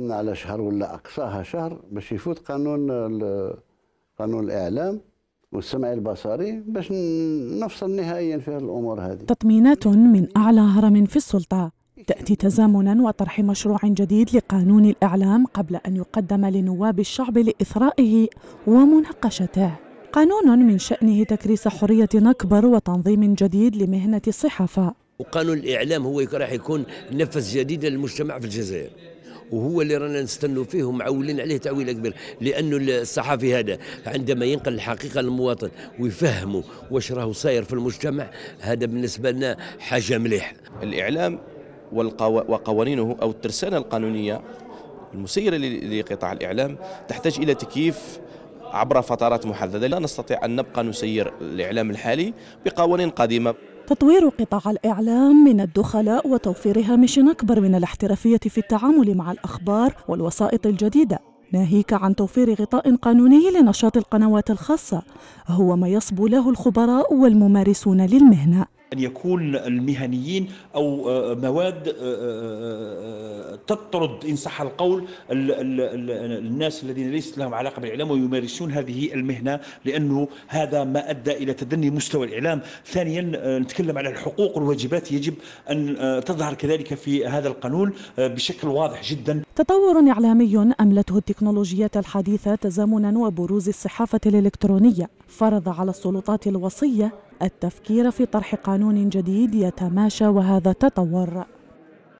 على شهر ولا اقصاها شهر باش يفوت قانون قانون الاعلام والسمع البصري باش نفصل نهائيا في الامور هذه تطمينات من اعلى هرم في السلطه تاتي تزامنا وطرح مشروع جديد لقانون الاعلام قبل ان يقدم لنواب الشعب لاثرائه ومناقشته قانون من شانه تكريس حريه اكبر وتنظيم جديد لمهنه الصحافه وقانون الاعلام هو راح يكون نفس جديد للمجتمع في الجزائر وهو اللي رانا نستنوا فيه ومعولين عليه تعويله كبير لانه الصحفي هذا عندما ينقل الحقيقه للمواطن ويفهمه واش راهو صاير في المجتمع هذا بالنسبه لنا حاجه مليحه الاعلام والقو... وقوانينه او الترسانه القانونيه المسيره لقطاع الاعلام تحتاج الى تكييف عبر فترات محدده لا نستطيع ان نبقى نسير الاعلام الحالي بقوانين قديمه تطوير قطاع الإعلام من الدخلاء وتوفير هامش أكبر من الاحترافية في التعامل مع الأخبار والوسائط الجديدة ناهيك عن توفير غطاء قانوني لنشاط القنوات الخاصة هو ما يصبو له الخبراء والممارسون للمهنة أن يكون المهنيين أو آه، مواد آه، آه، تطرد إن صح القول الـ الـ الـ الناس الذين ليس لهم علاقة بالإعلام ويمارسون هذه المهنة لأنه هذا ما أدى إلى تدني مستوى الإعلام ثانيا آه، نتكلم على الحقوق والواجبات يجب أن آه، تظهر كذلك في هذا القانون آه، بشكل واضح جدا تطور إعلامي أملته التكنولوجيات الحديثة تزامنا وبروز الصحافة الإلكترونية فرض على السلطات الوصية التفكير في طرح قانون جديد يتماشى وهذا التطور